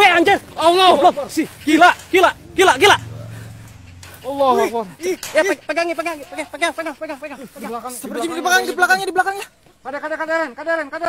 Weh anjir. Allah. Allah. Gila, gila, gila, gila. Allah Akbar. Ya pegangi, pegangi, pegang, pegang, pegang, pegang, pegang. Di belakang, di belakangnya, di belakangnya, di belakangnya. Kadar, kadar, kadaran, kadaran, kadaran.